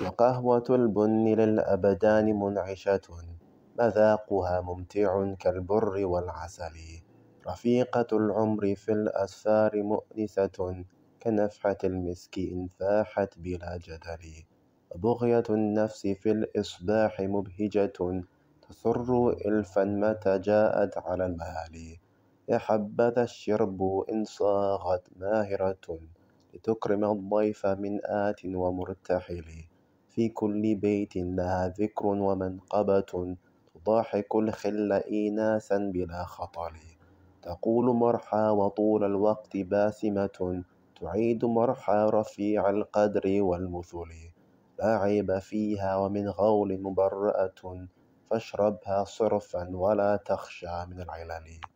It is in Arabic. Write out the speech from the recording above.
وقهوة البن للأبدان منعشة مذاقها ممتع كالبر والعسل رفيقة العمر في الأسفار مؤنسة كنفحة المسك إن فاحت بلا جدل وبغية النفس في الإصباح مبهجة تسر إلفا متى جاءت على المال يا حبذا الشرب إن صاغت ماهرة لتكرم الضيف من آت ومرتحل في كل بيت لها ذكر ومنقبة تضاحك الخل إيناسا بلا خطر تقول مرحى وطول الوقت باسمة تعيد مرحى رفيع القدر والمثل لا عيب فيها ومن غول مبرأة فاشربها صرفا ولا تخشى من العلل